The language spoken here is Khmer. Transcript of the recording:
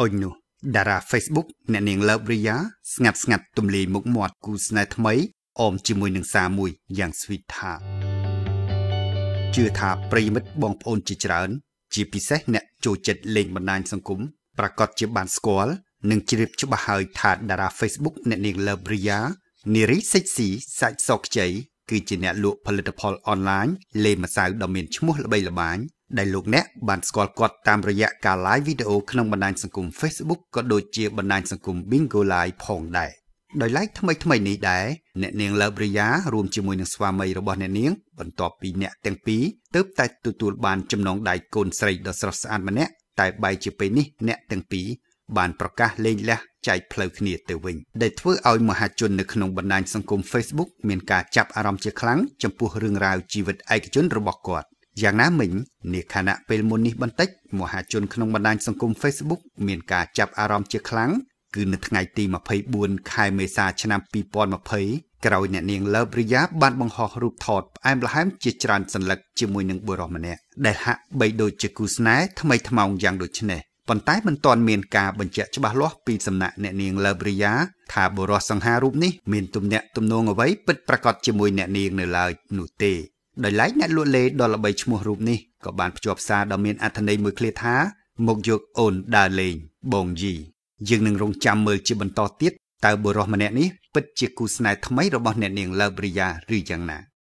អុញនោះតារា Facebook អ្នកនាងលើបរិយាស្ងាត់ស្ងាត់ទំលាយមុខមាត់គូស្នេហ៍ថ្មី អមជាមួយនឹងសារមួយយ៉ាងស្វីតថាជឿថាប្រិមិត្តបងប្អូនជាច្រើន ជាពិសេសអ្នកចូលចិត្តលេងបណ្ដាញ សង្គមប្រកាសជាបានស្គាល់និងជ្រាបច្បាស់ហើយថាតារា Facebook អ្នកនាងលើបរិយានារីសិចស៊ីសាច់សខ្ចីគឺជាអ្នកលក់ផលិតផលអនឡាញលេម៉ាសៅដ៏មានឈ្មោះល្បីល្បាញដែលលោកអ្នកបានស្គាល់គាត់តាមរយៈការ live វីដេអូក្នុងបណ្ដាញសង្គម Facebook ក៏ដូចជាបណ្ដាញសង្គម Bingo Live ផងដែរដោយឡែកថ្មីថ្មីនេះដែរអ្នកនាងលើបរិយារួមជាមួយនឹងស្វាមីរបស់អ្នកនាងបន្ទាប់ពីអ្នកទាំងពីរទើបតែទទួល បានចំណងដៃកូនស្រីដ៏ស្រស់ស្អាតម្នាក់តែបែរជាពេលនេះអ្នកទាំងពីរបានប្រកាសលែងលះចែកផ្លូវគ្នាទៅវិញ ដែលធ្វើឲ្យមហាជននៅក្នុងបណ្ដាញសង្គម Facebook មានការចាប់អារម្មណ៍ជាខ្លាំងចំពោះរឿងរ៉ាវជីវិតឯកជនរបស់គាត់យ៉ាងណាមិញនាខណៈពេលមុននេះបន្តិចមហាជនក្នុងបណ្ដាញសង្គម Facebook មានការចាប់អារម្មណ៍ជាខ្លាំងគឺនៅថ្ងៃទី24ខែមេសាឆ្នាំ2020ក្រោយអ្នកនាងលើបរិយា បានបង្ហោះរូបថតផ្អែមល្ហែមជាច្រើនសន្លឹកជាមួយនឹងបុរសម្នាក់ដែលហាក់បីដូចជាគូស្នេហ៍ថ្មីថ្មោងយ៉ាងដូចនេះប៉ុន្តែមិនទាន់មានការបញ្ជាក់ច្បាស់លាស់ពីសំណាក់អ្នកនាងលើបរិយា ថាបុរសសង្ហារូបនេះមានទំនាក់ទំនងអ្វីពិតប្រាកដជាមួយអ្នកនាងនៅឡើយនោះទេដោយឡែកអ្នកលក់លេដ៏ល្បីឈ្មោះរូបនេះក៏បានភ្ជាប់សារដ៏មានអត្ថន័យមួយឃ្លាថាមកយកអូនដើរលេងបងយីយើងនឹងរងចាំមើលជាបន្តទៀតតើបុរសម្នាក់នេះពិតជាគូស្នេហ៍ថ្មីរបស់អ្នកនាងឡាវប្រីយ៉ាឬយ៉ាងណា។